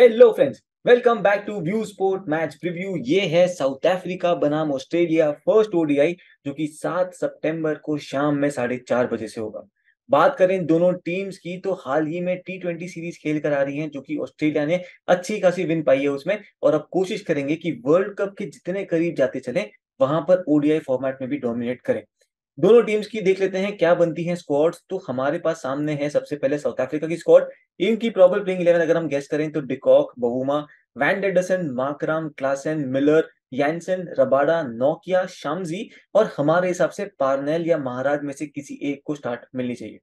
hello friends welcome back to view sport match preview ये है South Africa बनाम Australia first ODI जो कि 7 सितंबर को शाम में साढ़े चार बजे से होगा बात करें दोनों टीम्स की तो हाल ही में टी ट्वेंटी सीरीज खेल कर आ रही है जो कि ऑस्ट्रेलिया ने अच्छी खासी विन पाई है उसमें और अब कोशिश करेंगे कि वर्ल्ड कप के जितने करीब जाते चले वहां पर ओडीआई फॉर्मेट में भी डोमिनेट करें दोनों टीम्स की देख लेते हैं क्या बनती है स्क्वाड्स तो हमारे पास सामने है सबसे पहले साउथ अफ्रीका की स्क्वाड इनकी प्रॉबल प्लेइंग इलेवन अगर हम गेस करें तो de Kock Bavuma van der Dussen Markram Klaasen Miller Jansen Rabada नोकिया शामजी और हमारे हिसाब से पार्नेल या महाराज में से किसी एक को स्टार्ट मिलनी चाहिए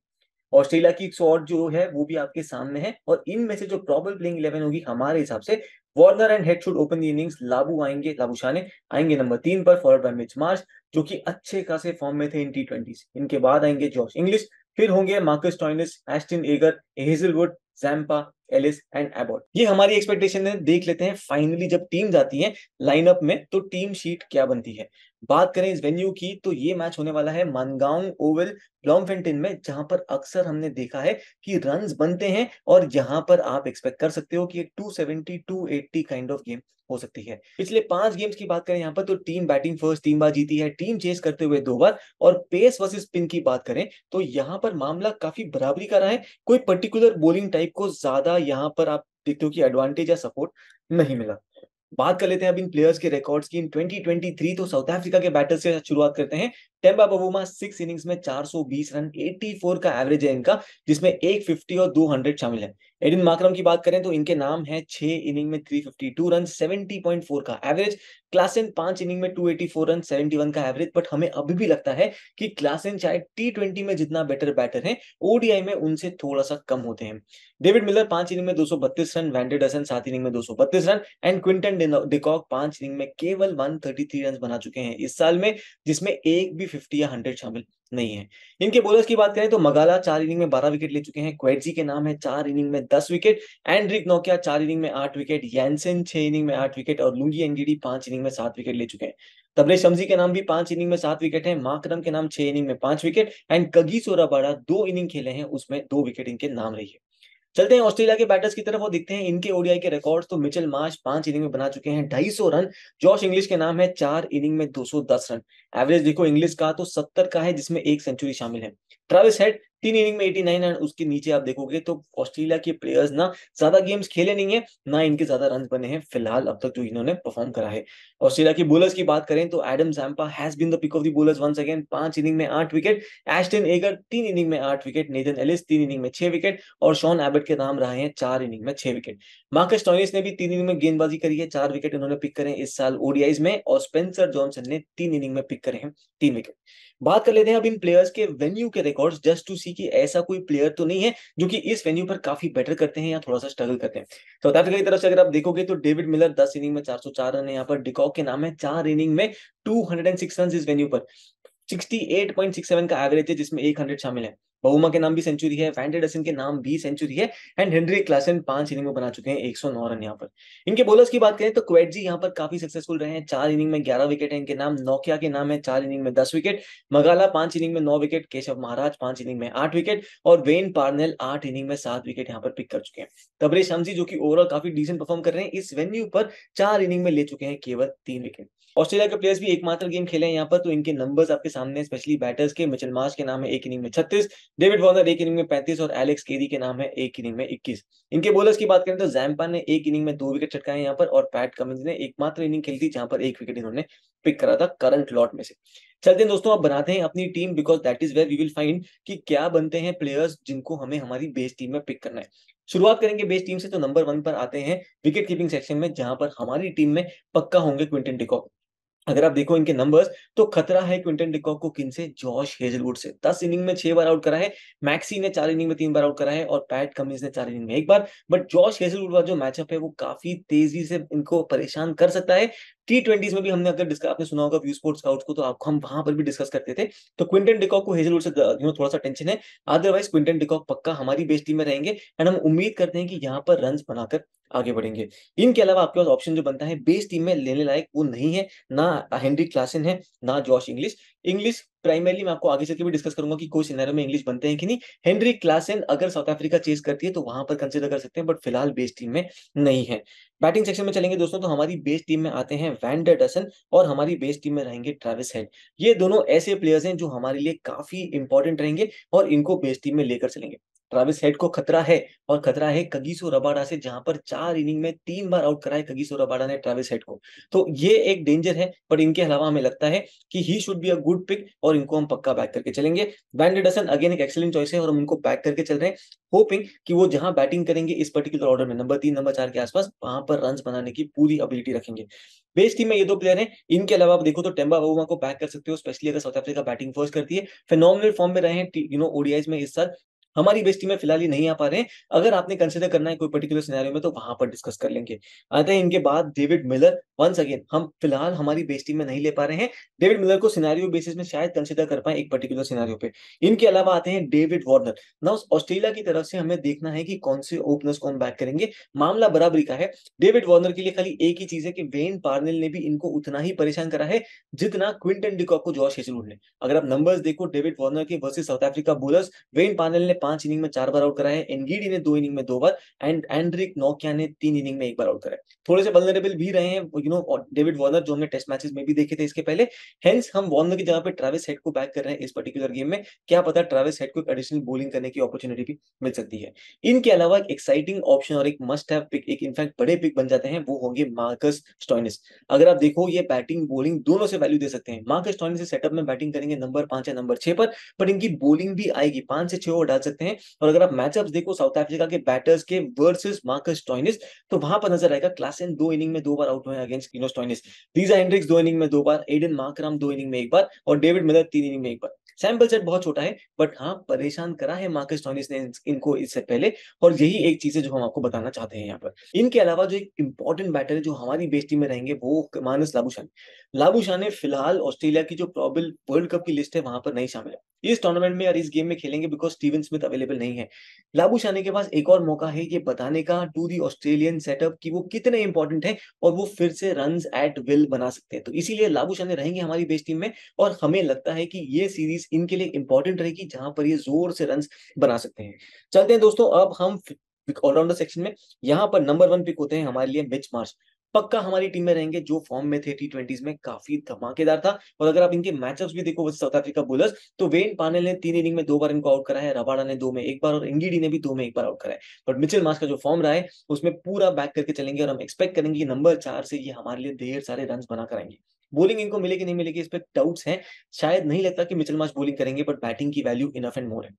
ऑस्ट्रेलिया की स्क्वाड जो है वो भी आपके सामने है और इनमें से जो प्रॉबल प्लेइंग इलेवन होगी हमारे हिसाब से Warner and Head should open the innings Labu आएंगे लाबू शाने आएंगे नंबर तीन पर फॉरवर्ड बाय मिच मार्च जो कि अच्छे खासे फॉर्म में थे इन टी ट्वेंटी इनके बाद आएंगे जॉर्ज इंग्लिश फिर होंगे Marcus Stoinis Ashton Agar Hazlewood Zampa Ellis and Abbott ये हमारी एक्सपेक्टेशन है देख लेते हैं फाइनली जब टीम जाती है लाइनअप में तो टीम शीट क्या बनती है बात करें इस वेन्यू की तो ये मैच होने वाला है मानगांव ओवल ब्लॉमफेंटिन में जहां पर अक्सर हमने देखा है कि रन बनते हैं और यहाँ पर आप एक्सपेक्ट कर सकते हो कि एक 270 280 काइंड ऑफ गेम हो सकती है पिछले पांच गेम्स की बात करें यहाँ पर तो टीम बैटिंग फर्स्ट तीन बार जीती है टीम चेस करते हुए दो बार और पेस वर्सेस स्पिन की बात करें तो यहाँ पर मामला काफी बराबरी का रहा है कोई पर्टिकुलर बोलिंग टाइप को ज्यादा यहाँ पर आप देखते हो कि एडवांटेज या सपोर्ट नहीं मिला बात कर लेते हैं अब इन प्लेयर्स के रिकॉर्ड्स की इन 2023 तो साउथ अफ्रीका के बैटर्स से शुरुआत करते हैं टेम्बा बबूमा सिक्स इनिंग्स में 420 रन 84 का एवरेज है इनका जिसमें 150 और 200 शामिल है एडिन माक्रम की बात करें तो इनके नाम है छह इनिंग में 352 रन 70.4 का एवरेज क्लासेन पांच इनिंग में 284 रन 71 का एवरेज बट हमें अभी भी लगता है कि क्लासेन चाहे टी ट्वेंटी में जितना बेटर बैटर है ओडीआई में उनसे थोड़ा सा कम होते हैं डेविड मिलर पांच इनिंग में दो रन वैंडेड वैंडेडसन सात इनिंग में दो रन एंड क्विंटन डिकॉक पांच इनिंग में केवल वन रन बना चुके हैं इस साल में जिसमें एक भी फिफ्टी या हंड्रेड शामिल नहीं है इनके बोलर्स की बात करें तो मगाला चार इनिंग में बारह विकेट ले चुके हैं क्वेटजी के नाम है चार इनिंग में दस विकेट एंड्रिक नोकिया चार इनिंग में आठ विकेट यैनसेन छह इनिंग में आठ विकेट और लुंगी एनगिडी पांच इनिंग में सात विकेट ले चुके हैं तबरे शमजी के नाम भी पांच इनिंग में सात विकेट है माकरम के नाम छह इनिंग में पांच विकेट एंड कगी सोराबाड़ा दो इनिंग खेले हैं उसमें दो विकेट इनके नाम रही है चलते हैं ऑस्ट्रेलिया के बैटर्स की तरफ वो देखते हैं इनके ओडीआई के रिकॉर्ड तो मिचेल मार्च पांच इनिंग में बना चुके हैं ढाई सौ रन जॉश इंग्लिश के नाम है चार इनिंग में दो सौ दस रन एवरेज देखो इंग्लिश का तो सत्तर का है जिसमें एक सेंचुरी शामिल है ट्रेविस हेड तीन इनिंग में एटी नाइन एंड उसके नीचे आप देखोगे तो ऑस्ट्रेलिया के प्लेयर्स ना ज्यादा गेम्स खेले नहीं है ना इनके ज्यादा रन बने हैं फिलहाल अब तक जो इन्होंने परफॉर्म करा है ऑस्ट्रेलिया के बोलर्स की बात करें तो Adam Zampa has been the pick of the bowlers once again पांच इनिंग में आठ विकेट एस्टन एगर तीन इनिंग में आठ विकेट नेथन एलिस तीन इनिंग में छह विकेट और शॉन एबर्ट के नाम रहे हैं चार इनिंग में छह विकेट मार्कस टॉयस ने भी तीन इनिंग में गेंदबाजी करी है चार विकेट इन्होंने पिक करे इस साल ओडियाईज में और स्पेंसर जॉनसन ने तीन इनिंग में पिक करे हैं तीन विकेट बात कर लेते हैं अब इन प्लेयर्स के वेन्यू के रिकॉर्ड जस्ट टू सी किसी की ऐसा कोई प्लेयर तो नहीं है जो कि इस वेन्यू पर काफी बेटर करते हैं या थोड़ा सा स्ट्रगल करते हैं तो अफ्रीका की तरफ से अगर आप देखोगे तो डेविड मिलर दस इनिंग में चार सौ चार रन है यहाँ पर डिकॉक के नाम है चार इनिंग में two hundred and six run इस वेन्यू पर sixty eight point six seven का एवरेज है जिसमें एक हंड्रेड शामिल है बहुमा के नाम भी सेंचुरी है वैन के नाम भी सेंचुरी है एंड हेनरी क्लासन पांच इनिंग में बना चुके हैं एक सौ नौ रन यहाँ पर इनके बॉलर्स की बात करें तो क्वेटजी यहाँ पर काफी सक्सेसफुल रहे हैं चार इनिंग में ग्यारह विकेट है इनके नाम नोकिया के नाम है चार इनिंग में दस विकेट मगाला पांच इनिंग में नौ विकेट केशव महाराज पांच इनिंग में आठ विकेट और वेन पार्नेल आठ इनिंग में सात विकेट यहाँ पर पिक कर चुके हैं तबरे शमजी जो कि ओवरऑल काफी डिसेंट परफॉर्म कर रहे हैं इस वेन्यू पर चार इनिंग में ले चुके हैं केवल तीन विकेट ऑस्ट्रेलिया के प्लेयर्स भी एकमात्र गेम खेले हैं यहाँ पर तो इनके नंबर्स आपके सामने स्पेशली बैटर्स के मिचल मार्च के नाम है एक इनिंग में छत्तीस डेविड वॉर्नर एक इनिंग में पैंतीस और एलेक्स केरी के नाम है एक इनिंग में इक्कीस इनके बोलर्स की बात करें तो जैम्पा ने एक इनिंग में दो विकेट चटकाए यहाँ पर और पैट कमिंस ने एकमात्र इनिंग खेली थी जहां पर एक विकेट इन्होंने पिक करा था करंट लॉट में से चलते हैं दोस्तों आप बनाते हैं अपनी team because that is where we will find कि क्या बनते हैं प्लेयर्स जिनको हमें हमारी बेस टीम में पिक करना है शुरुआत करेंगे बेस टीम से तो नंबर वन पर आते हैं विकेट कीपिंग सेक्शन में जहां पर हमारी टीम में पक्का होंगे क्विंटन डिकॉक अगर आप देखो इनके नंबर्स तो खतरा है क्विंटन डिकॉक को किन से जॉश हेजलवुड से दस इनिंग में छह बार आउट करा है मैक्सी ने चार इनिंग में तीन बार आउट करा है और पैट कमिंस ने चार इनिंग में एक बार बट जॉश हेजलवुड का जो मैचअप है वो काफी तेजी से इनको परेशान कर सकता है टी ट्वेंटी में भी हमने अगर डिस्कस आपने सुना होगा व्यू स्पोर्ट्स स्काउट्स को तो आप हम वहां पर भी डिस्कस करते थे तो क्विंटन डिकॉक को हेजलवुड से यू नो थोड़ा सा टेंशन है अदरवाइज क्विंटन डिकॉक पक्का हमारी बेस्ट टीम में रहेंगे एंड हम उम्मीद करते हैं कि यहाँ पर रन बनाकर आगे बढ़ेंगे इनके अलावा आपके पास ऑप्शन जो बनता है बेस्ट टीम में लेने लायक वो नहीं है ना हेनरी क्लासन है ना जॉश इंग्लिश इंग्लिश प्राइमरली मैं आपको आगे चलकर भी डिस्कस करूंगा कि कोई सिनेरियो में इंग्लिश बनते हैं कि नहीं हेनरी क्लासन अगर साउथ अफ्रीका चेस करती है तो वहां पर कंसिडर कर सकते हैं बट फिलहाल बेस्ट टीम में नहीं है बैटिंग सेक्शन में चलेंगे दोस्तों तो हमारी बेस्ट टीम में आते हैं वैंडर डसन और हमारी बेस्ट टीम में रहेंगे ट्रेविस हेड ये दोनों ऐसे प्लेयर्स हैं जो हमारे लिए काफी इंपॉर्टेंट रहेंगे और इनको बेस्ट टीम में लेकर चलेंगे ट्राविस हेड को खतरा है और खतरा है कगीसो रबाडा से जहां पर चार इनिंग में तीन बार आउट कराए कगीसो रबाडा ने ट्राविस हेड को तो ये एक डेंजर है पर इनके अलावा हमें लगता है कि ही should be a good pick और इनको हम पक्का बैक करके चलेंगे वैन अगेन एक एक्सलेंट चॉइस है और हम इनको बैक करके चल रहे हैं होपिंग कि वो जहां बैटिंग करेंगे इस पर्टिकुलर ऑर्डर में नंबर तीन नंबर चार के आसपास वहां पर रन बनाने की पूरी अबिलिटी रखेंगे बेस्ट टीम में ये दो प्लेयर हैं इनके अलावा आप देखो तो टेम्बा बाबूमा को बैक कर सकते हो स्पेशली अगर साउथ अफ्रीका बैटिंग फर्स्ट करती है फेनोमिनल फॉर्म में रहे हैं यू नो ओडियाज में इस साल हमारी बेस्ट टीम में फिलहाल ही नहीं आ पा रहे हैं अगर आपने कंसिडर करना है कोई पर्टिकुलर सिनेरियो में तो वहां पर डिस्कस कर लेंगे आते हैं इनके बाद डेविड मिलर वंस अगेन हम फिलहाल हमारी बेस्ट टीम में नहीं ले पा रहे हैं डेविड मिलर को सिनेरियो बेसिस में शायद कंसिडर कर पाए एक पर्टिकुलर सिनेरियो पे इनके अलावा आते हैं डेविड वार्नर ना ऑस्ट्रेलिया की तरफ से हमें देखना है कि कौन से ओपनर्स को हम बैक करेंगे मामला बराबरी का है डेविड वार्नर के लिए खाली एक ही चीज है कि वेन पार्नेल ने भी इनको उतना ही परेशान करा है जितना क्विंटन डिकॉक को जॉर्ज हेजलवुड ने अगर आप नंबर्स देखो डेविड वार्नर के versus South Africa bowlers Wayne Parnell ने पांच इनिंग में चार बार आउट कराए एनगीडी ने दो इनिंग में दो बार एंड एंड्रिक नोकिया ने तीन इनिंग में एक बार आउट कराए थोड़े से वलनरेबल भी रहे हैं यू नो डेविड वॉर्नर जो हमने टेस्ट मैचेस में भी देखे थे इसके पहले हेंस हम वॉर्नर की जगह पर ट्रेविस हेड को बैक कर रहे हैं इस पर्टिकुलर गेम में क्या पता ट्रेविस हेड को एडिशनल बोलिंग करने की अपॉर्चुनिटी भी मिल सकती है इनके अलावा एक एक्साइटिंग ऑप्शन और एक मस्ट हैव पिक एक इनफैक्ट बड़े पिक बन जाते हैं वो होंगे मार्कस स्टॉइनिस अगर आप देखो ये बैटिंग बोलिंग दोनों से वैल्यू दे सकते हैं मार्कस स्टॉइनिस सेटअप में बैटिंग करेंगे नंबर पांच या नंबर छह पर, पर इनकी बोलिंग भी आएगी पांच से छह ओवर डाल सकते हैं और अगर आप मैचअप देखो साउथ अफ्रीका के बैटर्स के वर्सेस मार्कस टॉइनिस तो वहां पर नजर आएगा क्लास एन दो इनिंग में दो बार आउट हुए अगेंस्ट किनोस टॉइनिस डीजा हेंड्रिक्स दो इनिंग में दो बार एडन मार्कराम दो इनिंग में एक बार और डेविड मदर तीन इनिंग में एक बार सैम्पल सेट बहुत छोटा है बट हाँ परेशान करा है मार्कस टॉनिस ने इनको इससे पहले और यही एक चीज है जो हम आपको बताना चाहते हैं यहाँ पर इनके अलावा जो एक इंपॉर्टेंट बैटर है जो हमारी बेस्टी में रहेंगे वो मानस लाबूशान लाबूशान ने फिलहाल ऑस्ट्रेलिया की जो प्रॉबल वर्ल्ड कप की लिस्ट है वहां पर नहीं शामिल है इस टूर्नामेंट में और इस गेम में खेलेंगे बिकॉज स्टीवन स्मिथ अवेलेबल नहीं है लाबू शाने के पास एक और मौका है ये बताने का टू दी ऑस्ट्रेलियन सेटअप कि वो कितने इंपॉर्टेंट है और वो फिर से रन एट विल बना सकते हैं तो इसीलिए लाबू शाने रहेंगे हमारी बेस्ट टीम में और हमें लगता है कि ये सीरीज इनके लिए इंपॉर्टेंट रहेगी जहां पर ये जोर से रन बना सकते हैं चलते हैं दोस्तों अब हम ऑलराउंडर सेक्शन में यहाँ पर नंबर वन पिक होते हैं हमारे लिए मिच मार्च पक्का हमारी टीम में रहेंगे जो फॉर्म में थे टी ट्वेंटीज में काफी धमाकेदार था और अगर आप इनके मैचअप्स भी देखो साउथ अफ्रीका बोलर्स तो वेन पानेल ने तीन इनिंग में दो बार इनको आउट करा है रबाडा ने दो में एक बार और इंगीडी ने भी दो में एक बार आउट करा है बट मिचिल मास का जो फॉर्म रहा है उसमें पूरा बैक करके चलेंगे और हम एक्सपेक्ट करेंगे नंबर चार से ये हमारे लिए ढेर सारे रन बना कराएंगे बोलिंग इनको मिलेगी नहीं मिलेगी इस पर डाउट्स हैं शायद नहीं लगता कि मिचल मार्च बोलिंग करेंगे बट बैटिंग की वैल्यू इनफ एंड मोर है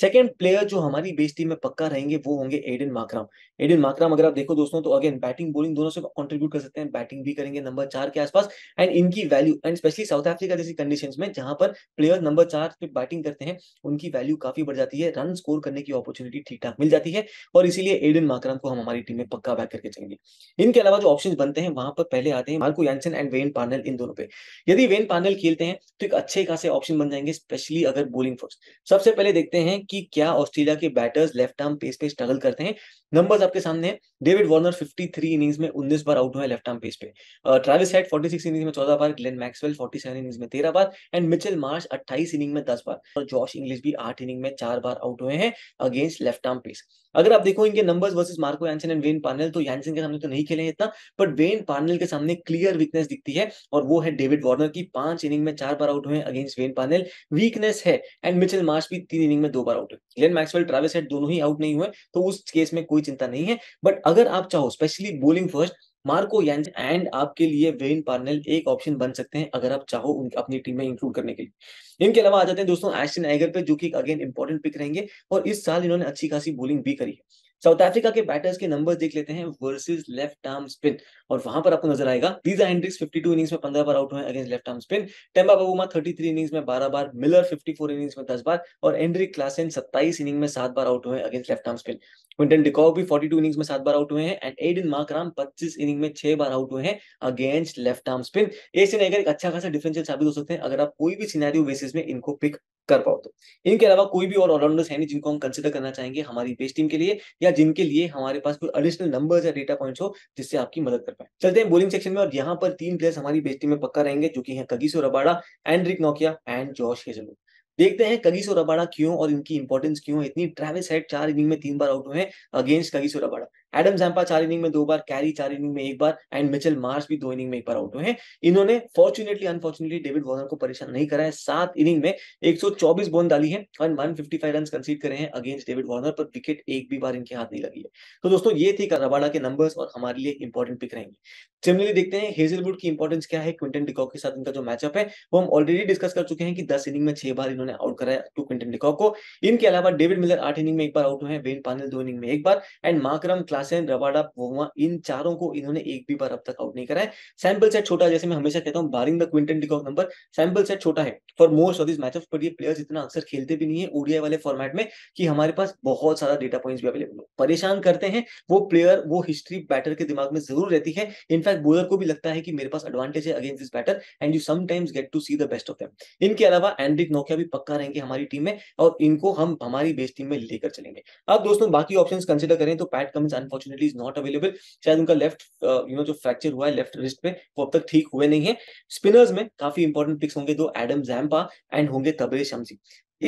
सेकेंड प्लेयर जो हमारी बेस टीम में पक्का रहेंगे वो होंगे एडन माकराम एडन माकराम अगर आप देखो दोस्तों तो अगेन बैटिंग बोलिंग दोनों से कंट्रीब्यूट कर सकते हैं बैटिंग भी करेंगे नंबर चार के आसपास एंड इनकी value and specially South Africa जैसी कंडीशंस में जहां पर प्लेयर नंबर चार पे बैटिंग करते हैं उनकी वैल्यू काफी बढ़ जाती है रन स्कोर करने की अपॉर्चुनिटी ठीक ठाक मिल जाती है और इसीलिए एडन माकराम को हम हमारी टीम में पक्का बैक करके चलेंगे इनके अलावा जो ऑप्शन बनते हैं वहां पर पहले आते हैं Marco Jansen and Wayne Parnell इन दोनों पे यदि वेन पार्नल खेलते हैं तो एक अच्छे खासे ऑप्शन बन जाएंगे स्पेशली अगर बोलिंग फोर्स सबसे पहले देखते हैं कि क्या ऑस्ट्रेलिया के बैटर्स लेफ्ट आर्म पेस पे स्ट्रगल करते हैं नंबर्स आपके सामने हैं डेविड वार्नर 53 इनिंग्स में 19 बार आउट हुआ है लेफ्ट आर्म पेस पे ट्रैविस हेड 46 इनिंग्स में 14 बार ग्लेन मैक्सवेल 47 इनिंग्स में 13 बार एंड मिचेल मार्च 28 इनिंग में 10 बार और जॉश इंग्लिश भी 8 इनिंग में 4 बार आउट हुए हैं अगेंस्ट लेफ्ट आर्म पेस अगर आप देखो इनके numbers versus Marco Jansen and Wayne Parnell तो यानसन के सामने तो नहीं खेले इतना बट वेन पार्नल के सामने क्लियर वीकनेस दिखती है और वो है डेविड वार्नर की पांच इनिंग में चार बार आउट हुए अगेंस्ट वेन पार्नल वीकनेस है एंड मिचेल मार्च भी तीन इनिंग में दो बार आउट हुए ग्लेन मैक्सवेल ट्रेविस हेड दोनों ही आउट नहीं हुए तो उस केस में कोई कोई चिंता नहीं है बट अगर आप चाहो specially bowling first Marco Jansen and आपके लिए वेन पार्नेल एक ऑप्शन बन सकते हैं अगर आप चाहो उन अपनी टीम में इंक्लूड करने के लिए इनके अलावा आ जाते हैं दोस्तों एस्टिन आइगर पे जो कि अगेन इंपॉर्टेंट पिक रहेंगे और इस साल इन्होंने अच्छी खासी बोलिंग भी करी है साउथ अफ्रीका के बैटर्स के नंबर देख लेते हैं वर्सेस लेफ्ट आर्म स्पिन और वहां पर आपको नजर आएगा डीजा हेंड्रिक्स 52 इनिंग्स में 15 बार आउट हुए against left arm spin Temba Bavuma 33 innings में 12 बार मिलर 54 इनिंग्स में 10 बार और एंड्रिक क्लासेन 27 इनिंग में 7 बार आउट हुए against left arm spin Quinton de Kock भी 42 इनिंग्स में सात बार आउट हुए हैं एंड एडिन मार्कराम 25 इनिंग में छह बार आउट हुए हैं अगेंस्ट लेफ्ट आर्म स्पिन ये सिनेगर एक अच्छा खासा डिफरेंशियल साबित हो सकते हैं अगर आप कोई भी सिनेरियो बेसिस में इनको पिक कर पाओ तो इनके अलावा कोई भी और ऑलराउंडर्स है नहीं जिनको हम कंसिडर करना चाहेंगे हमारी बेस्ट टीम के लिए या जिनके लिए हमारे पास कोई एडिशनल नंबर या डेटा पॉइंट्स हो जिससे आपकी मदद कर पाए चलते हैं बोलिंग सेक्शन में और यहाँ पर तीन प्लेयर्स हमारी बेस्ट टीम में पक्का रहेंगे जो कि है कगीसो रबाड़ा एंड्रिक नोकिया एंड जॉश हेजलवुड देखते हैं कगिसो रबाड़ा क्यों और इनकी इंपॉर्टेंस क्यों है इतनी ट्रैवल साइड चार इनिंग में तीन बार आउट हुए हैं against Kagiso Rabada Adam Zampa चार इनिंग में दो बार कैरी चार इनिंग में एक बार एंड मिचेल मार्स भी दो इनिंग में एक बार आउट हुए हैं इन्होंने फॉर्चुनेटली अनफॉर्चुनेटली डेविड वॉर्नर को परेशान नहीं करा है सात इनिंग में 124 बॉल डाली है और 155 रन कंसीड करे हैं अगेंस्ट डेविड वॉर्नर पर विकेट एक भी बार इनके हाथ नहीं लगी है तो दोस्तों ये थी रबाडा के नंबर्स और हमारे लिए इंपॉर्टेंट पिक रहेंगे सिमिलरली देखते हैं हेजलवुड की इंपॉर्टेंस क्या है क्विंटन डिकॉक के साथ इनका जो मैचअप है वो हम ऑलरेडी डिस्कस कर चुके हैं कि दस इनिंग में छह बार इन्होंने आउट कराया टू क्विंटन डिकॉक को इनके अलावा डेविड मिलर आठ इनिंग में एक बार आउट हुए हैं वेन पानल दो इनिंग में एक बार and Markram Klaasen Rabada Bavuma इन चारों को इन्होंने एक भी बार अब तक आउट नहीं करा है सैंपल सेट छोटा जैसे मैं हमेशा कहता हूँ barring the Quinton de Kock number sample set छोटा है for most of this matchup पर ये प्लेयर्स इतना अक्सर खेलते भी नहीं है ओडिया वाले फॉर्मेट में कि हमारे पास बहुत सारा डेटा पॉइंट्स भी अवेलेबल हो परेशान करते हैं वो प्लेयर वो हिस्ट्री बैटर के दिमाग में जरूर रहती है इनफैक्ट बोलर को भी लगता है कि मेरे पास एडवांटेज है against this batter and you sometimes get to see the best of them इनके अलावा एंड्रिक नोकिया भी पक्का रहेंगे हमारी टीम में और इनको हम हमारी बेस्ट टीम में लेकर चलेंगे अब दोस्तों बाकी ऑप्शन कंसिडर करें तो Pat Cummins unfortunately is not available शायद उनका लेफ्ट यू नो जो फ्रैक्चर हुआ है लेफ्ट रिस्ट पे वो अब तक ठीक हुए नहीं है स्पिनर्स में काफी इंपॉर्टेंट पिक्स होंगे दो एडम जैम्पा एंड होंगे तबरे शमसी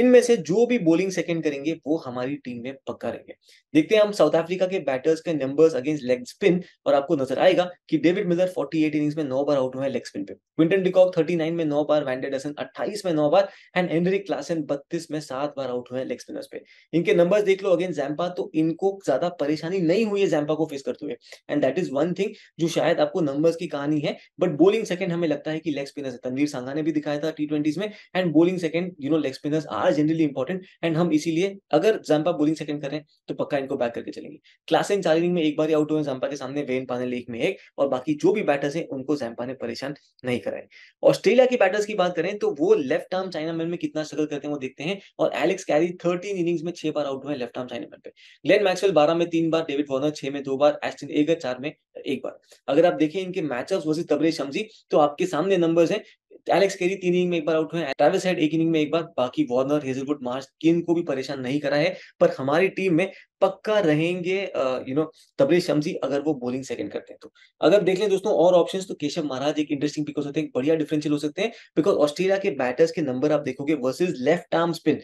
इनमें से जो भी बॉलिंग सेकेंड करेंगे वो हमारी टीम में पक्का रहेंगे देखते हैं हम साउथ अफ्रीका के बैटर्स के नंबर्स अगेंस्ट लेग स्पिन और आपको नजर आएगा कि डेविड मिलर 48 इनिंग्स में नौ बार आउट हुआ है लेग स्पिन पे क्विंटन डिकॉक 39 में नौ बार वैंडेड एसन अट्ठाईस में नौ बार एंड एनरिक क्लासन बत्तीस में सात बार आउट हुए हैं लेग स्पिनर्स पे इनके नंबर्स देख लो अगेंस्ट जैम्पा तो इनको ज्यादा परेशानी नहीं हुई है जैम्पा को फेस करते हुए and that is one thing जो शायद आपको नंबर्स की कहानी है बट बॉलिंग सेकंड हमें लगता है कि लेग स्पिनर्स तनवीर सांगा ने भी दिखाया था टी में and bowling second you know leg spinners are generally important and हम इसीलिए अगर जम्पा बोलिंग सेकंड करें तो पक्का इनको बैक करके चलेंगे क्लास एंड चार्जिंग में एक बार ही आउट हुए जम्पा के सामने वेन पाने लीग में एक और बाकी जो भी बैटर्स हैं उनको जैम्पा ने परेशान नहीं कराए ऑस्ट्रेलिया के बैटर्स की बात करें तो वो लेफ्ट आर्म चाइना मैन में कितना स्ट्रगल करते हैं वो देखते हैं और एलेक्स कैरी थर्टीन इनिंग्स में छह बार आउट हुए लेफ्ट आर्म चाइना मैन पे ग्लेन मैक्सवेल बारह में तीन बार डेविड वॉर्नर छह में दो बार एस्टिन एगर चार में एक बार अगर आप देखें इनके मैचअप वर्सेज तबरे शमजी तो आपके सामने नंबर्स हैं एलेक्स केरी तीन इनिंग में एक बार आउट हुए ट्रेविस हेड एक इनिंग में एक बार बाकी वार्नर हेजलवुड मार्च किन को भी परेशान नहीं करा है पर हमारी टीम में पक्का रहेंगे यू नो तबरेज शमजी अगर वो बॉलिंग सेकंड करते हैं तो अगर देख लें दोस्तों और ऑप्शंस तो केशव महाराज एक इंटरेस्टिंग पिक हो सकते हैं बढ़िया डिफरेंशियल हो सकते हैं बिकॉज ऑस्ट्रेलिया के बैटर्स के नंबर आप देखोगे versus left arm spin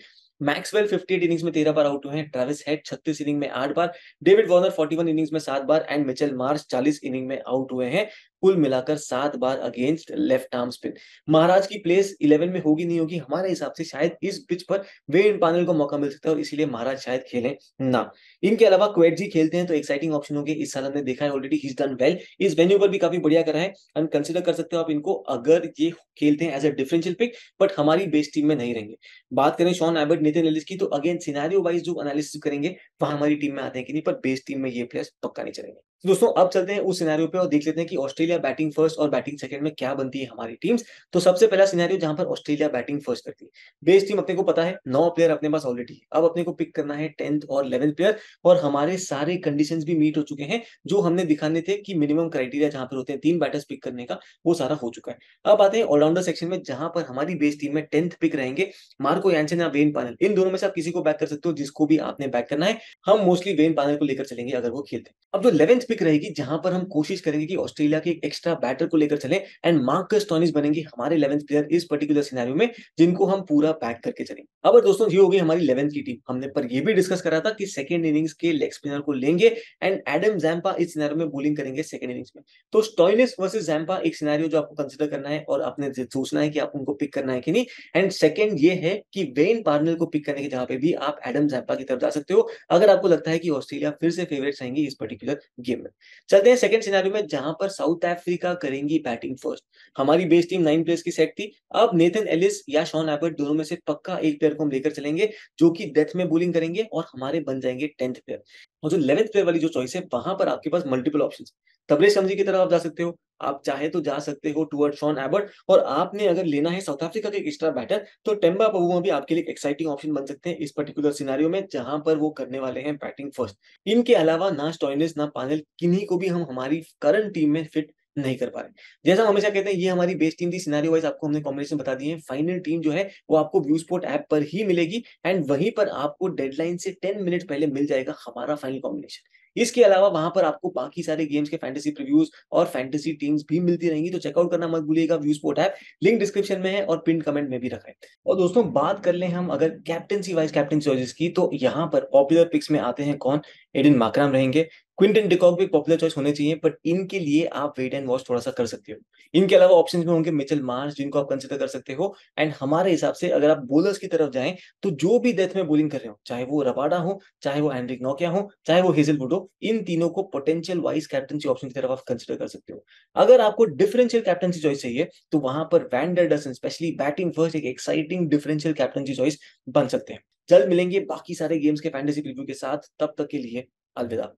Maxwell eight innings में तेरह बार आउट हुए हैं ट्रेविस हेड छत्तीस इनिंग में आठ बार डेविड वार्नर वन इनिंग्स में सात बार एंड मिचेल मार्स चालीस इनिंग में आउट हुए हैं कुल मिलाकर सात बार against left arm spin Maharaj की प्लेस इलेवन में होगी नहीं होगी हमारे हिसाब से शायद इस पिच पर वे इन पानल को मौका मिल सकता है और इसीलिए महाराज शायद खेलें ना इनके अलावा क्वेट जी खेलते हैं तो एक्साइटिंग ऑप्शन होंगे इस साल हमने देखा है ऑलरेडी हिज डन वेल इस वेन्यू पर भी काफी बढ़िया करा है एंड कंसिडर कर सकते हो आप इनको अगर ये खेलते हैं as a differential pick but हमारी बेस्ट टीम में नहीं रहेंगे बात करें शॉन एबर्ट नितिन एलिस की तो अगेन सिनारियो वाइज जो एनालिसिस करेंगे वहां हमारी टीम में आते हैं कि नहीं पर बेस्ट टीम में ये प्लेयर्स पक्का नहीं चलेंगे तो दोस्तों अब चलते हैं उस सिनेरियो पे और देख लेते हैं कि ऑस्ट्रेलिया बैटिंग फर्स्ट और बैटिंग सेकंड में क्या बनती है हमारी टीम्स तो सबसे पहला सिनेरियो जहां पर ऑस्ट्रेलिया बैटिंग फर्स्ट करती है बेस टीम अपने को पता है नौ प्लेयर अपने पास ऑलरेडी है अब अपने को पिक करना है टेंथ और इलेवंथ प्लेयर और हमारे सारे कंडीशन भी मीट हो चुके हैं जो हमने दिखाने थे कि मिनिमम क्राइटेरिया जहां पर होते हैं तीन बैटर्स पिक करने का वो सारा हो चुका है अब आते हैं ऑलराउंडर सेक्शन में जहां पर हमारी बेस टीम में टेंथ पिक रहेंगे मार्को यानसन या वेन पानल इन दोनों में से आप किसी को बैक कर सकते हो जिसको भी आपने बैक करना है हम मोस्टली वेन पानल को लेकर चलेंगे अगर वो खेलते हैं अब जो इलेवंथ पिक रहेगी जहां पर हम कोशिश करेंगे कि ऑस्ट्रेलिया के एक एक्स्ट्रा बैटर को लेकर चलें एंड मार्कस टॉनिस बनेंगे हमारे इलेवंथ प्लेयर इस पर्टिकुलर सिनेरियो में जिनको हम पूरा पैक करके चलेंगे अब दोस्तों ये होगी हमारी इलेवंथ की टीम हमने पर ये भी डिस्कस करा था कि सेकंड इनिंग्स के लेग स्पिनर को लेंगे एंड एडम जैम्पा इस सिनेरियो में बोलिंग करेंगे सेकंड इनिंग्स में तो स्टॉइनिस वर्सेज जैम्पा एक सिनेरियो जो आपको कंसिडर करना है और आपने सोचना है कि आप उनको पिक करना है कि नहीं एंड सेकेंड ये है कि वेन पार्नल को पिक करने के जहां पे भी आप एडम जैम्पा की तरफ जा सकते हो अगर आपको लगता है कि ऑस्ट्रेलिया फिर से फेवरेट आएंगे इस पर्टिकुलर गेम गेम में चलते हैं सेकंड सिनेरियो में जहां पर साउथ अफ्रीका करेंगी बैटिंग फर्स्ट हमारी बेस्ट टीम नाइन प्लेयर्स की सेट थी अब नेथन एलिस या शॉन एबर्ट दोनों में से पक्का एक प्लेयर को हम लेकर चलेंगे जो कि डेथ में बोलिंग करेंगे और हमारे बन जाएंगे टेंथ प्लेयर और जो इलेवेंथ प्लेयर वाली जो चॉइस है वहां पर आपके पास मल्टीपल ऑप्शन तबरेज समझी की तरफ आप जा सकते हो आप चाहे तो जा सकते हो टूअर्ड शॉन एबर्ट और आपने अगर लेना है साउथ अफ्रीका के एक स्टार बैटर तो टेम्बा पबुमा भी आपके लिए एक्साइटिंग ऑप्शन बन सकते हैं इस पर्टिकुलर सिनारियो में जहां पर वो करने वाले हैं बैटिंग फर्स्ट इनके अलावा ना स्टॉइनिस ना पानल किन्हीं को भी हम हमारी करंट टीम में फिट नहीं कर पा रहे जैसा हम हमेशा कहते हैं ये हमारी बेस्ट टीम थी सिनारियो वाइज आपको हमने कॉम्बिनेशन बता दिए हैं फाइनल टीम जो है वो आपको व्यू स्पोर्ट ऐप पर ही मिलेगी एंड वहीं पर आपको डेडलाइन से टेन मिनट पहले मिल जाएगा हमारा फाइनल कॉम्बिनेशन इसके अलावा वहां पर आपको बाकी सारे गेम्स के फैंटेसी प्रिव्यूज और फैंटेसी टीम्स भी मिलती रहेंगी तो चेकआउट करना मत भूलिएगा view sport app link description में है और पिन कमेंट में भी रखा है और दोस्तों बात कर ले हम अगर कैप्टनसी वाइज कैप्टन चॉइस की तो यहाँ पर पॉपुलर पिक्स में आते हैं कौन एडिन माकराम रहेंगे क्विंटन डिकॉक भी पॉपुलर चॉइस होने चाहिए बट इनके लिए आप वेट एंड वॉच थोड़ा सा कर सकते हो इनके अलावा ऑप्शन में होंगे मिचल मार्स जिनको आप कंसिडर कर सकते हो एंड हमारे हिसाब से अगर आप बोलर्स की तरफ जाएं तो जो भी डेथ में बोलिंग कर रहे हो चाहे वो रबाडा हो चाहे वो एंड्रिक नोकिया हो चाहे वो हेजल हो इन तीनों को पोटेंशियल वाइज कैप्टनसी ऑप्शन की तरफ आप कंसिडर कर सकते हो अगर आपको डिफरेंशियल कैप्टनसी चॉइस चाहिए तो वहां पर वैंडरडसन स्पेशली बैटिंग फर्स्ट एक एक्साइटिंग डिफरेंशियल कैप्टनसी चॉइस बन सकते हैं जल्द मिलेंगे बाकी सारे गेम्स के फैंटेसी प्रीव्यू के साथ तब तक के लिए अलविदा